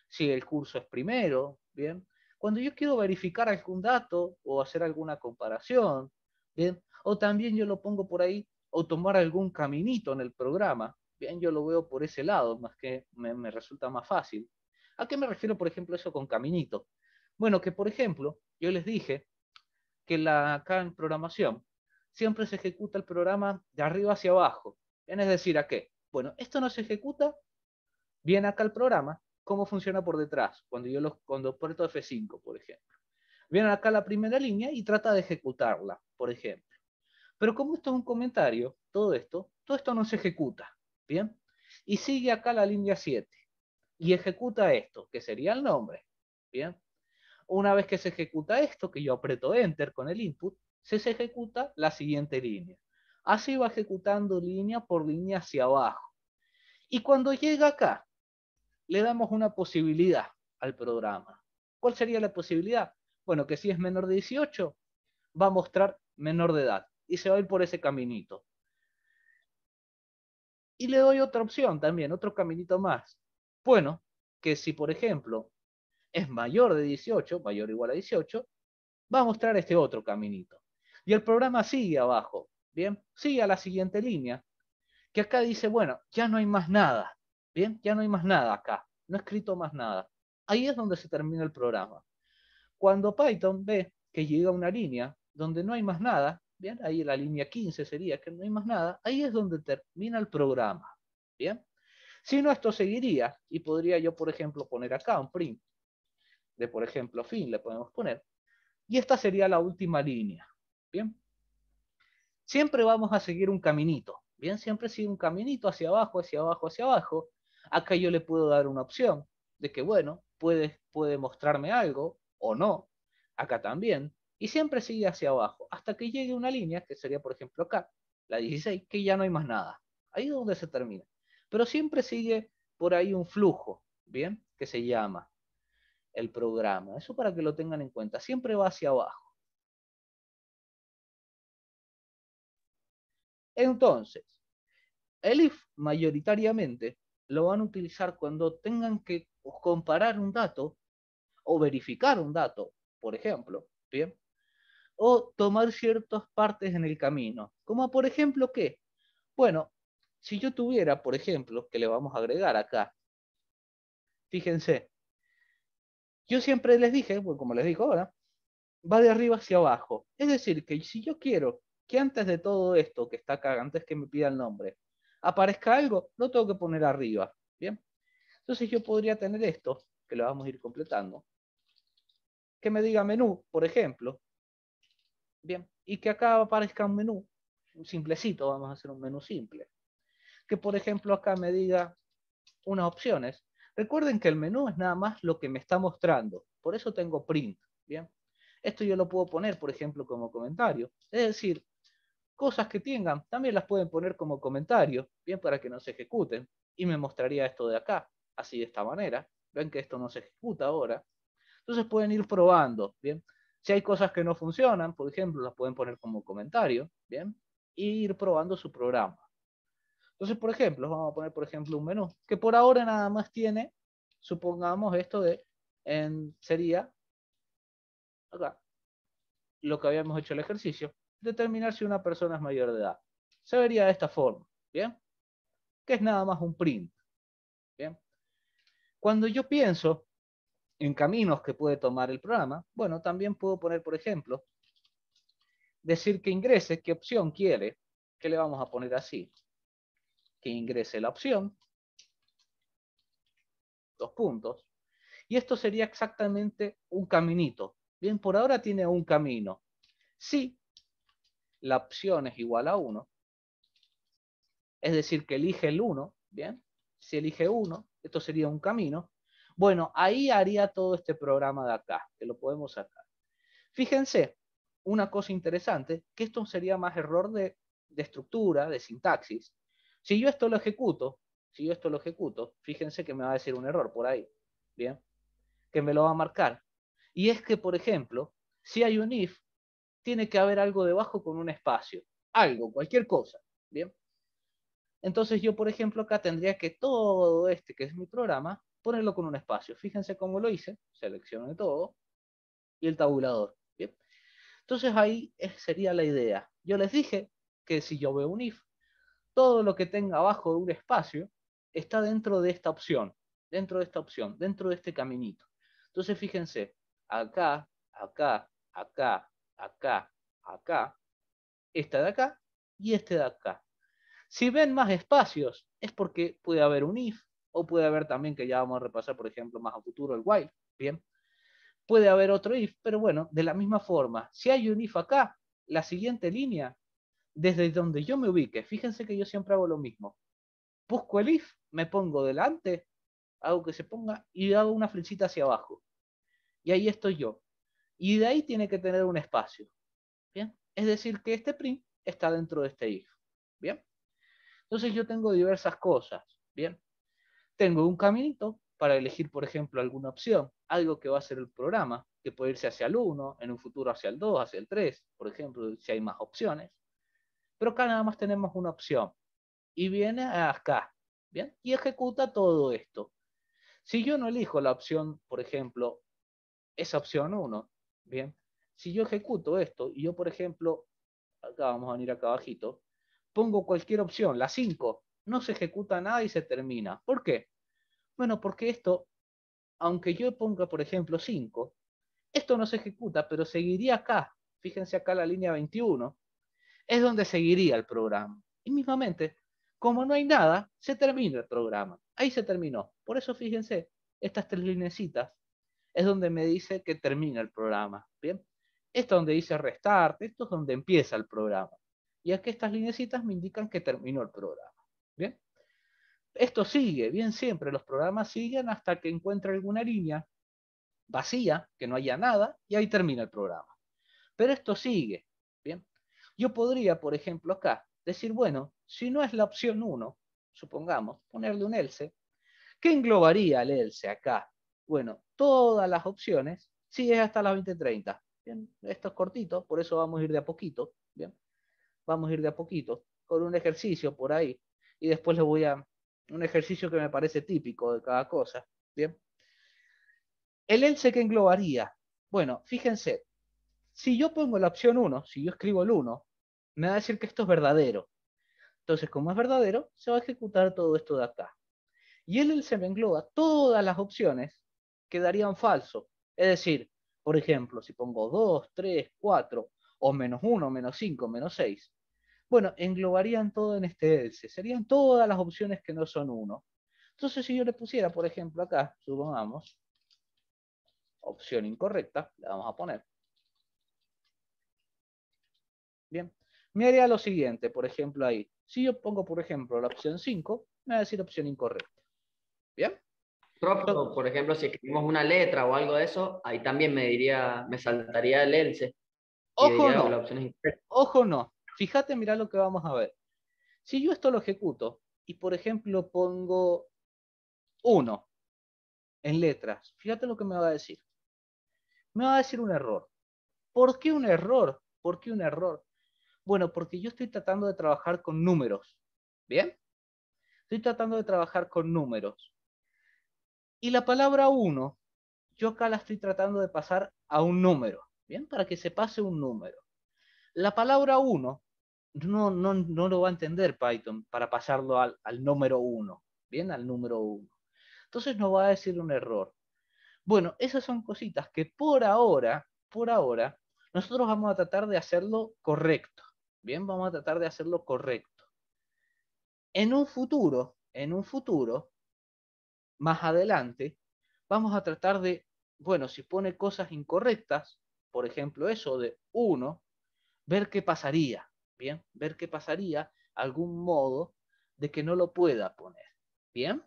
si el curso es primero, bien. Cuando yo quiero verificar algún dato o hacer alguna comparación, bien, o también yo lo pongo por ahí o tomar algún caminito en el programa, Bien, yo lo veo por ese lado, más que me, resulta más fácil. ¿A qué me refiero, por ejemplo, eso con Caminito? Bueno, que por ejemplo, yo les dije que la, acá en programación siempre se ejecuta el programa de arriba hacia abajo. es decir, ¿a qué? Bueno, esto no se ejecuta, viene acá el programa, cómo funciona por detrás, cuando yo los, cuando aprieto F5, por ejemplo. Viene acá la primera línea y trata de ejecutarla, por ejemplo. Pero como esto es un comentario, todo esto, todo esto no se ejecuta. Bien. Y sigue acá la línea 7 y ejecuta esto, que sería el nombre. Bien. Una vez que se ejecuta esto, que yo aprieto Enter con el input, se, ejecuta la siguiente línea. Así va ejecutando línea por línea hacia abajo. Y cuando llega acá, le damos una posibilidad al programa. ¿Cuál sería la posibilidad? Bueno, que si es menor de 18, va a mostrar menor de edad y se va a ir por ese caminito. Y le doy otra opción también, otro caminito más. Bueno, que si por ejemplo es mayor de 18, mayor o igual a 18, va a mostrar este otro caminito. Y el programa sigue abajo, ¿bien? Sigue a la siguiente línea, que acá dice, bueno, ya no hay más nada, ¿bien? Ya no hay más nada acá, no he escrito más nada. Ahí es donde se termina el programa. Cuando Python ve que llega a una línea donde no hay más nada, Bien, ahí la línea 15 sería que no hay más nada. Ahí es donde termina el programa. Bien. Si no, esto seguiría y podría yo, por ejemplo, poner acá un print de, por ejemplo, fin, le podemos poner. Y esta sería la última línea. Bien. Siempre vamos a seguir un caminito. Bien, siempre sigue un caminito hacia abajo, hacia abajo, hacia abajo. Acá yo le puedo dar una opción de que, bueno, puede, puede mostrarme algo o no. Acá también y siempre sigue hacia abajo hasta que llegue una línea, que sería por ejemplo acá, la 16, que ya no hay más nada. Ahí es donde se termina. Pero siempre sigue por ahí un flujo, ¿bien? Que se llama el programa. Eso para que lo tengan en cuenta. Siempre va hacia abajo. Entonces, el if mayoritariamente lo van a utilizar cuando tengan que comparar un dato o verificar un dato, por ejemplo, ¿bien? o tomar ciertas partes en el camino. Como por ejemplo, ¿qué? Bueno, si yo tuviera, por ejemplo, que le vamos a agregar acá, fíjense, yo siempre les dije, pues como les digo ahora, va de arriba hacia abajo. Es decir, que si yo quiero que antes de todo esto que está acá, antes que me pida el nombre, aparezca algo, lo tengo que poner arriba. Bien. Entonces yo podría tener esto, que lo vamos a ir completando, que me diga menú, por ejemplo, Bien, y que acá aparezca un menú, simplecito, vamos a hacer un menú simple. Que por ejemplo acá me diga unas opciones. Recuerden que el menú es nada más lo que me está mostrando, por eso tengo print, ¿bien? Esto yo lo puedo poner, por ejemplo, como comentario. Es decir, cosas que tengan, también las pueden poner como comentario, bien, para que no se ejecuten. Y me mostraría esto de acá, así de esta manera. Ven que esto no se ejecuta ahora. Entonces pueden ir probando, bien. Si hay cosas que no funcionan, por ejemplo, las pueden poner como comentario, ¿bien? E ir probando su programa. Entonces, por ejemplo, vamos a poner, por ejemplo, un menú, que por ahora nada más tiene, supongamos esto de, en, sería, acá, lo que habíamos hecho el ejercicio, determinar si una persona es mayor de edad. Se vería de esta forma, ¿bien? Que es nada más un print, ¿bien? Cuando yo pienso en caminos que puede tomar el programa, bueno, también puedo poner, por ejemplo, decir que ingrese, qué opción quiere, que le vamos a poner así, que ingrese la opción, dos puntos, y esto sería exactamente un caminito. Bien, por ahora tiene un camino. Si la opción es igual a 1, es decir, que elige el 1, bien, si elige 1, esto sería un camino, bueno, ahí haría todo este programa de acá, que lo podemos sacar. Fíjense, una cosa interesante, que esto sería más error de, de estructura, de sintaxis. Si yo esto lo ejecuto, si yo esto lo ejecuto, fíjense que me va a decir un error por ahí, ¿bien? Que me lo va a marcar. Y es que, por ejemplo, si hay un if, tiene que haber algo debajo con un espacio, algo, cualquier cosa, ¿bien? Entonces yo, por ejemplo, acá tendría que todo este, que es mi programa, ponerlo con un espacio. Fíjense cómo lo hice, seleccione todo y el tabulador. Entonces ahí sería la idea. Yo les dije que si yo veo un if, todo lo que tenga abajo de un espacio está dentro de esta opción, dentro de esta opción, dentro de este caminito. Entonces fíjense, acá, acá, acá, acá, acá, esta de acá y este de acá. Si ven más espacios, es porque puede haber un if, o puede haber también, que ya vamos a repasar, por ejemplo, más a futuro, el while, ¿bien? Puede haber otro if, pero bueno, de la misma forma, si hay un if acá, la siguiente línea, desde donde yo me ubique, fíjense que yo siempre hago lo mismo. Busco el if, me pongo delante, hago que se ponga y hago una flechita hacia abajo. Y ahí estoy yo. Y de ahí tiene que tener un espacio. ¿Bien? Es decir, que este print está dentro de este if. ¿Bien? Entonces yo tengo diversas cosas. ¿Bien? tengo un caminito para elegir, por ejemplo, alguna opción, algo que va a ser el programa, que puede irse hacia el 1, en un futuro hacia el 2, hacia el 3, por ejemplo, si hay más opciones. Pero acá nada más tenemos una opción. Y viene acá, ¿bien? Y ejecuta todo esto. Si yo no elijo la opción, por ejemplo, esa opción 1, ¿bien? Si yo ejecuto esto y yo, por ejemplo, acá vamos a venir acá abajito, pongo cualquier opción, la 5, no se ejecuta nada y se termina. ¿Por qué? Bueno, porque esto, aunque yo ponga, por ejemplo, 5, esto no se ejecuta, pero seguiría acá. Fíjense acá la línea 21. Es donde seguiría el programa. Y mismamente, como no hay nada, se termina el programa. Ahí se terminó. Por eso, fíjense, estas tres linecitas es donde me dice que termina el programa. Bien. Esto es donde dice restart, esto es donde empieza el programa. Y aquí estas linecitas me indican que terminó el programa. Bien. Esto sigue, bien siempre, los programas siguen hasta que encuentre alguna línea vacía, que no haya nada, y ahí termina el programa. Pero esto sigue, ¿bien? Yo podría, por ejemplo, acá, decir, bueno, si no es la opción 1, supongamos, ponerle un else, ¿qué englobaría el else acá? Bueno, todas las opciones, si es hasta las 20.30. Bien, esto es cortito, por eso vamos a ir de a poquito, ¿bien? Vamos a ir de a poquito, con un ejercicio por ahí, y después les voy a un ejercicio que me parece típico de cada cosa. Bien. El else que englobaría. Bueno, fíjense, si yo pongo la opción 1, si yo escribo el 1, me va a decir que esto es verdadero. Entonces, como es verdadero, se va a ejecutar todo esto de acá. Y el else me engloba todas las opciones que darían falso. Es decir, por ejemplo, si pongo 2, 3, 4, o menos 1, menos 5, menos 6, bueno, englobarían todo en este else, serían todas las opciones que no son uno. Entonces, si yo le pusiera, por ejemplo, acá, supongamos, opción incorrecta, le vamos a poner. Bien, me haría lo siguiente, por ejemplo, ahí. Si yo pongo, por ejemplo, la opción 5, me va a decir opción incorrecta. ¿Bien? por ejemplo, si escribimos una letra o algo de eso, ahí también me diría, me saltaría el else.
Ojo no.
Ojo no. Fíjate, mirá lo que vamos a ver. Si yo esto lo ejecuto y, por ejemplo, pongo 1 en letras, fíjate lo que me va a decir. Me va a decir un error. ¿Por qué un error? ¿Por qué un error? Bueno, porque yo estoy tratando de trabajar con números. ¿Bien? Estoy tratando de trabajar con números. Y la palabra 1, yo acá la estoy tratando de pasar a un número. ¿Bien? Para que se pase un número. La palabra 1 no, no, no lo va a entender Python para pasarlo al, número uno, bien, al número uno. Entonces nos va a decir un error. Bueno, esas son cositas que por ahora, por ahora, nosotros vamos a tratar de hacerlo correcto. Bien, vamos a tratar de hacerlo correcto. En un futuro, en un futuro, más adelante, vamos a tratar de, bueno, si pone cosas incorrectas, por ejemplo eso de uno, ver qué pasaría. ¿bien? Ver qué pasaría, algún modo de que no lo pueda poner, ¿bien?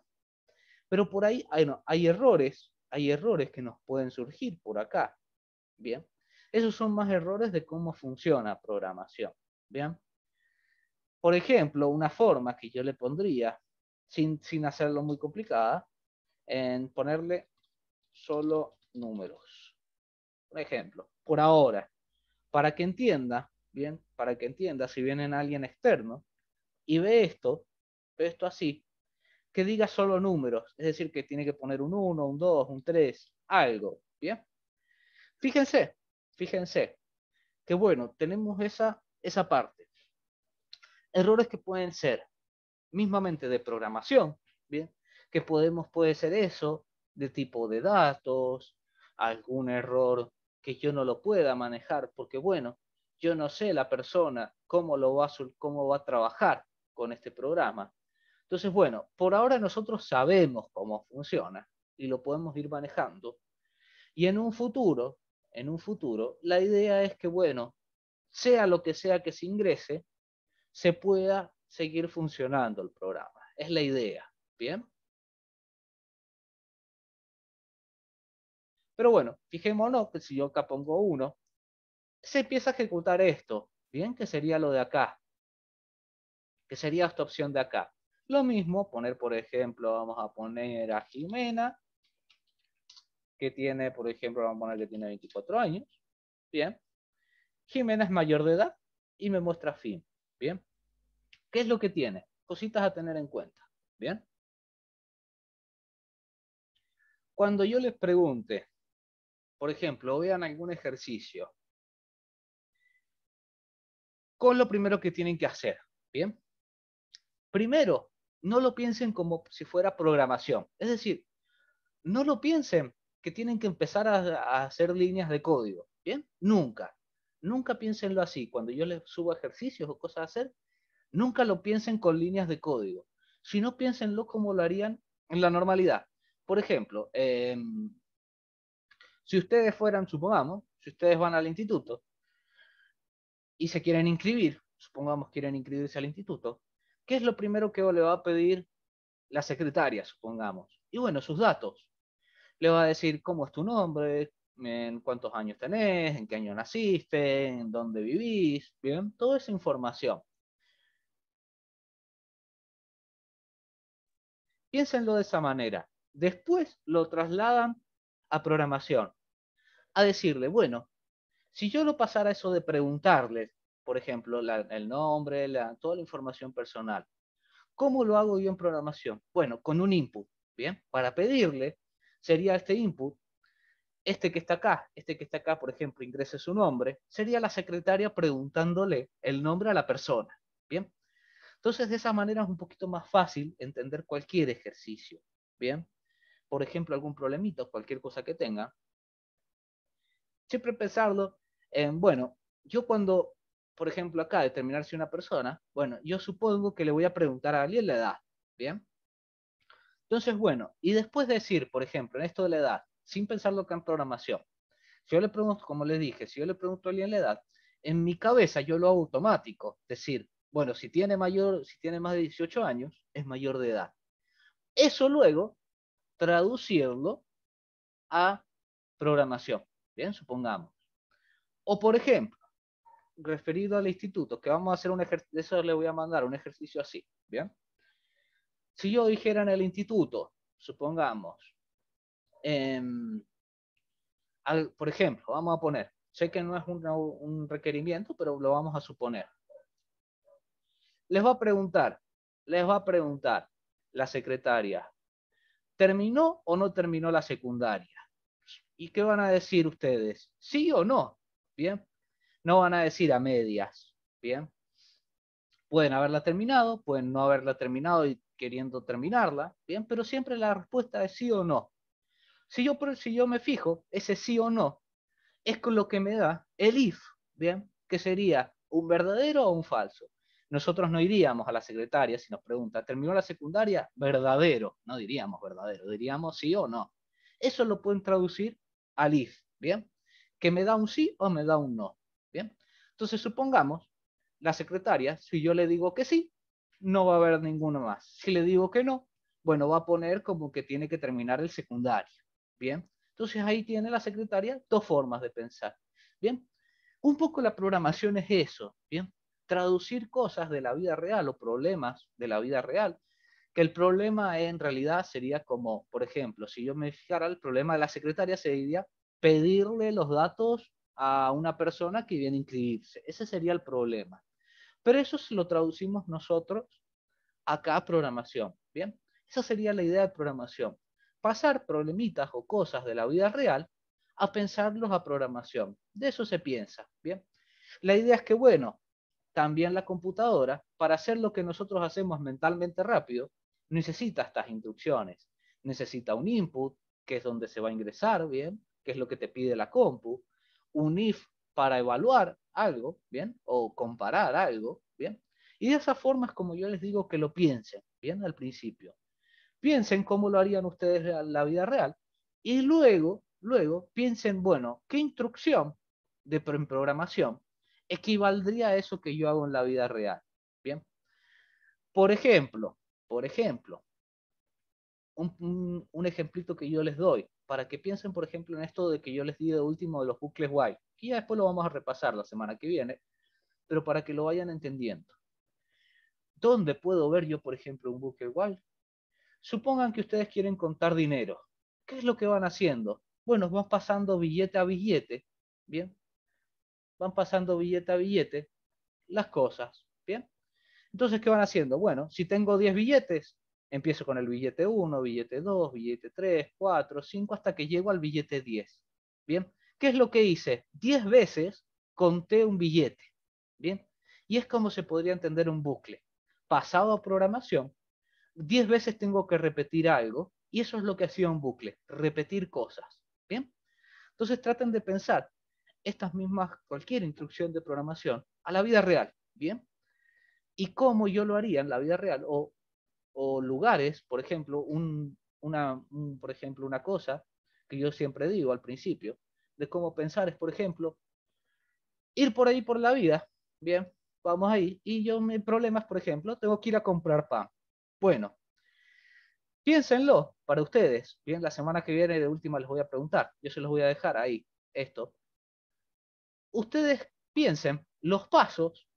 Pero por ahí hay, hay errores, hay errores que nos pueden surgir por acá, ¿bien? Esos son más errores de cómo funciona programación, ¿bien? Por ejemplo, una forma que yo le pondría, sin, sin hacerlo muy complicada, en ponerle solo números. Por ejemplo, por ahora, para que entienda bien, para que entienda, si viene alguien externo y ve esto, ve esto así, que diga solo números, es decir, que tiene que poner un 1, un 2, un 3, algo, bien. Fíjense, fíjense, que bueno, tenemos esa, esa parte. Errores que pueden ser mismamente de programación, bien, que podemos, puede ser eso, de tipo de datos, algún error que yo no lo pueda manejar, porque bueno, yo no sé la persona cómo, lo va, cómo va a trabajar con este programa. Entonces, bueno, por ahora nosotros sabemos cómo funciona y lo podemos ir manejando. Y en un futuro, en un futuro, la idea es que, bueno, sea lo que sea que se ingrese, se pueda seguir funcionando el programa. Es la idea, ¿bien? Pero bueno, fijémonos que si yo acá pongo uno, se empieza a ejecutar esto, ¿bien? Que sería lo de acá, que sería esta opción de acá. Lo mismo, poner por ejemplo, vamos a poner a Jimena, que tiene, por ejemplo, vamos a poner que tiene 24 años, ¿bien? Jimena es mayor de edad y me muestra fin, ¿bien? ¿Qué es lo que tiene? Cositas a tener en cuenta, ¿bien? Cuando yo les pregunte, por ejemplo, vean algún ejercicio, con lo primero que tienen que hacer. Bien. Primero, no lo piensen como si fuera programación. Es decir, no lo piensen que tienen que empezar a, hacer líneas de código. Bien. Nunca. Nunca piénsenlo así. Cuando yo les subo ejercicios o cosas a hacer, nunca lo piensen con líneas de código. Sino piénsenlo como lo harían en la normalidad. Por ejemplo, em, si ustedes fueran, supongamos, si ustedes van al instituto y se quieren inscribir, supongamos quieren inscribirse al instituto, ¿qué es lo primero que le va a pedir la secretaria, supongamos? Y bueno, sus datos. Le va a decir cómo es tu nombre, en cuántos años tenés, en qué año naciste, en dónde vivís, bien, toda esa información. Piénsenlo de esa manera. Después lo trasladan a programación, a decirle, bueno, si yo lo pasara eso de preguntarles, por ejemplo, el nombre, toda la información personal, ¿cómo lo hago yo en programación? Bueno, con un input, ¿bien? Para pedirle sería este input, este que está acá, este que está acá, por ejemplo, ingrese su nombre, sería la secretaria preguntándole el nombre a la persona, ¿bien? Entonces, de esa manera es un poquito más fácil entender cualquier ejercicio, ¿bien? Por ejemplo, algún problemito, cualquier cosa que tenga. Siempre pensarlo eh, bueno, yo cuando, por ejemplo, acá determinar si una persona, bueno, yo supongo que le voy a preguntar a alguien la edad, ¿bien? Entonces, bueno, y después decir, por ejemplo, en esto de la edad, sin pensarlo acá en programación, si yo le pregunto, como les dije, si yo le pregunto a alguien la edad, en mi cabeza yo lo hago automático, es decir, bueno, si tiene mayor, si tiene más de 18 años, es mayor de edad. Eso luego traducirlo a programación, bien, supongamos. O por ejemplo, referido al instituto, que vamos a hacer un ejercicio, eso le voy a mandar un ejercicio así, ¿bien? Si yo dijera en el instituto, supongamos, em, por ejemplo, vamos a poner, sé que no es un requerimiento, pero lo vamos a suponer. Les va a preguntar, les va a preguntar la secretaria, ¿terminó o no terminó la secundaria? ¿Y qué van a decir ustedes? ¿Sí o no? ¿bien? No van a decir a medias, ¿bien? Pueden haberla terminado, pueden no haberla terminado y queriendo terminarla, ¿bien? Pero siempre la respuesta es sí o no. Si yo, si yo me fijo, ese sí o no es con lo que me da el if, ¿bien? Que sería un verdadero o un falso. Nosotros no iríamos a la secretaria si nos pregunta, ¿terminó la secundaria? Verdadero. No diríamos verdadero, diríamos sí o no. Eso lo pueden traducir al if, ¿bien? que me da un sí o me da un no. Bien, entonces supongamos la secretaria, si yo le digo que sí, no va a haber ninguno más. Si le digo que no, bueno, va a poner como que tiene que terminar el secundario. Bien, entonces ahí tiene la secretaria dos formas de pensar. Bien, un poco la programación es eso. Bien, traducir cosas de la vida real o problemas de la vida real que el problema en realidad sería como, por ejemplo, si yo me fijara, el problema de la secretaria sería pedirle los datos a una persona que viene a inscribirse. Ese sería el problema. Pero eso se lo traducimos nosotros acá a programación. Bien, esa sería la idea de programación. Pasar problemitas o cosas de la vida real a pensarlos a programación. De eso se piensa. Bien, la idea es que, bueno, también la computadora, para hacer lo que nosotros hacemos mentalmente rápido, necesita estas instrucciones. Necesita un input, que es donde se va a ingresar, bien, que es lo que te pide la compu, un if para evaluar algo, ¿bien? O comparar algo, ¿bien? Y de esa forma es como yo les digo que lo piensen, ¿bien? Al principio. Piensen cómo lo harían ustedes en la vida real y luego, luego piensen, bueno, ¿qué instrucción de programación equivaldría a eso que yo hago en la vida real? ¿Bien? Por ejemplo, por ejemplo, un, un ejemplito que yo les doy, para que piensen, por ejemplo, en esto de que yo les di de último de los bucles while, que ya después lo vamos a repasar la semana que viene, pero para que lo vayan entendiendo. ¿Dónde puedo ver yo, por ejemplo, un bucle while? Supongan que ustedes quieren contar dinero. ¿Qué es lo que van haciendo? Bueno, van pasando billete a billete, ¿bien? Van pasando billete a billete las cosas, ¿bien? Entonces, ¿qué van haciendo? Bueno, si tengo 10 billetes, Empiezo con el billete 1, billete 2, billete 3, 4, 5, hasta que llego al billete 10. Bien, ¿qué es lo que hice? 10 veces conté un billete. Bien, y es como se podría entender un bucle. Pasado a programación, 10 veces tengo que repetir algo, y eso es lo que hacía un bucle, repetir cosas. Bien, entonces traten de pensar estas mismas, cualquier instrucción de programación, a la vida real. Bien, y cómo yo lo haría en la vida real o o lugares, por ejemplo, un, una, por ejemplo, una cosa que yo siempre digo al principio, de cómo pensar es, por ejemplo, ir por ahí por la vida, bien, vamos ahí, y yo me problemas, por ejemplo, tengo que ir a comprar pan. Bueno, piénsenlo para ustedes, bien, la semana que viene de última les voy a preguntar, yo se los voy a dejar ahí, esto. Ustedes piensen los pasos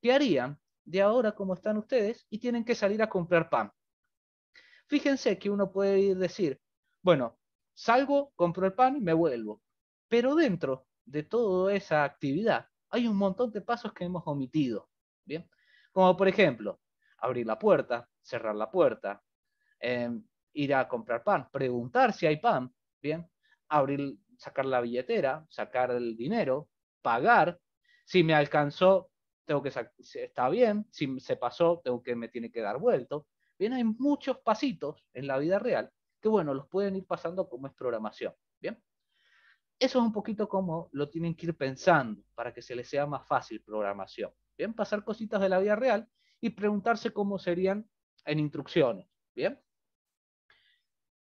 que harían de ahora como están ustedes y tienen que salir a comprar pan. Fíjense que uno puede decir, bueno, salgo, compro el pan y me vuelvo. Pero dentro de toda esa actividad hay un montón de pasos que hemos omitido. Bien, como por ejemplo, abrir la puerta, cerrar la puerta, em, ir a comprar pan, preguntar si hay pan, bien, abrir, sacar la billetera, sacar el dinero, pagar, si me alcanzó tengo que está bien, si se pasó, tengo que me tiene que dar vuelto. Bien, hay muchos pasitos en la vida real que, bueno, los pueden ir pasando como es programación. Bien, eso es un poquito como lo tienen que ir pensando para que se les sea más fácil programación. Bien, pasar cositas de la vida real y preguntarse cómo serían en instrucciones. Bien,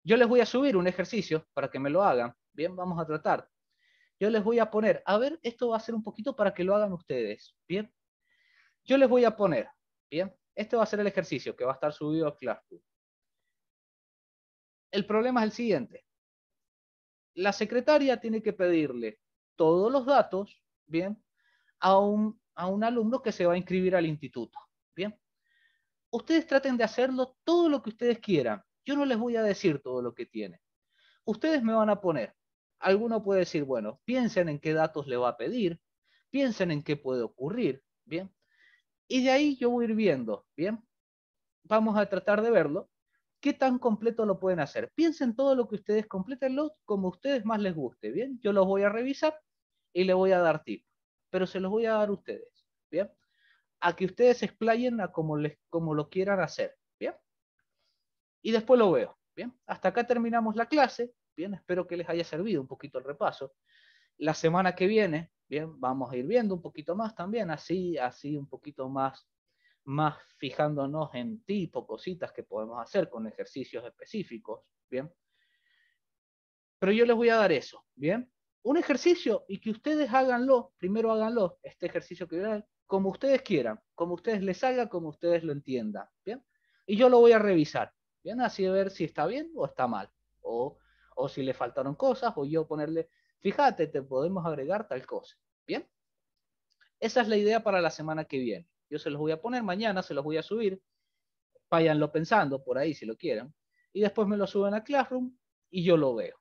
yo les voy a subir un ejercicio para que me lo hagan. Bien, vamos a tratar yo les voy a poner, a ver, esto va a ser un poquito para que lo hagan ustedes, ¿bien? Yo les voy a poner, ¿bien? Este va a ser el ejercicio que va a estar subido a Classroom. El problema es el siguiente. La secretaria tiene que pedirle todos los datos, ¿bien? A un, a un alumno que se va a inscribir al instituto, ¿bien? Ustedes traten de hacerlo todo lo que ustedes quieran. Yo no les voy a decir todo lo que tienen. Ustedes me van a poner. Alguno puede decir, bueno, piensen en qué datos le va a pedir, piensen en qué puede ocurrir, ¿bien? Y de ahí yo voy a ir viendo, ¿bien? Vamos a tratar de verlo. ¿Qué tan completo lo pueden hacer? Piensen todo lo que ustedes, completenlo como a ustedes más les guste, ¿bien? Yo los voy a revisar y le voy a dar tips, pero se los voy a dar a ustedes, ¿bien? A que ustedes explayen a como, les, como lo quieran hacer, ¿bien? Y después lo veo, ¿bien? Hasta acá terminamos la clase, ¿bien? Espero que les haya servido un poquito el repaso. La semana que viene Bien, vamos a ir viendo un poquito más también, así, así un poquito más, más fijándonos en tipo, cositas que podemos hacer con ejercicios específicos. Bien. Pero yo les voy a dar eso, ¿bien? Un ejercicio y que ustedes háganlo, primero háganlo, este ejercicio que voy a dar, como ustedes quieran, como ustedes les salga, como ustedes lo entiendan, ¿bien? Y yo lo voy a revisar, ¿bien? Así de ver si está bien o está mal, o, o si le faltaron cosas, o yo ponerle Fíjate, te podemos agregar tal cosa. Bien. Esa es la idea para la semana que viene. Yo se los voy a poner mañana, se los voy a subir. Váyanlo pensando por ahí si lo quieren. Y después me lo suben a Classroom y yo lo veo.